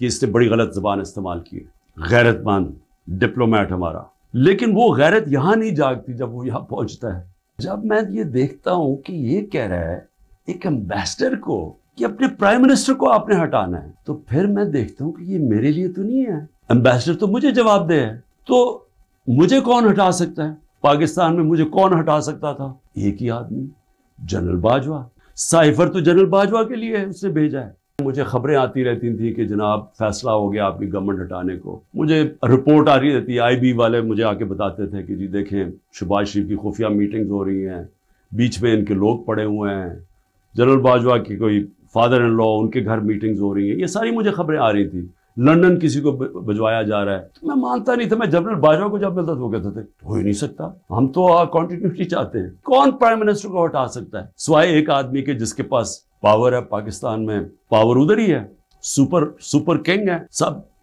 कि इसने बड़ी गलत ज़बान इस्तेमाल की गैरतमंद डिप्लोमेट हमारा लेकिन वो गैरत यहाँ नहीं जागती जब वो यहाँ पहुँचता है जब मैं ये देखता हूँ कि ये कह रहा है एक एम्बेसडर को कि अपने प्राइम मिनिस्टर को आपने हटाना है तो फिर मैं देखता हूँ कि ये मेरे लिए तो नहीं है एम्बेसडर तो मुझे जवाब दे है तो मुझे कौन हटा सकता है पाकिस्तान में मुझे कौन हटा सकता था एक ही आदमी जनरल बाजवा साइफर तो जनरल बाजवा के लिए है उसने भेजा है मुझे खबरें आती रहती थी कि जनाब फैसला हो गया आपकी गवर्नमेंट हटाने को मुझे रिपोर्ट आ रही रहती आईबी वाले मुझे आके बताते थे कि जी देखें शबाज शरीफ की खुफिया मीटिंग्स हो रही हैं बीच में इनके लोग पड़े हुए हैं जनरल बाजवा की कोई फादर इन लॉ उनके घर मीटिंग्स हो रही हैं ये सारी मुझे खबरें आ रही थी लंडन किसी को भिजवाया जा रहा है तो मैं मानता नहीं था मैं जनरल बाजवा को जब मिलता था वो कहते थे हो ही नहीं सकता हम तो कॉन्टिन्यूटी चाहते हैं कौन प्राइम मिनिस्टर को हटा सकता है स्वाय एक आदमी के जिसके पास पावर है पाकिस्तान में पावर उधर ही है सुपर सुपर किंग है सब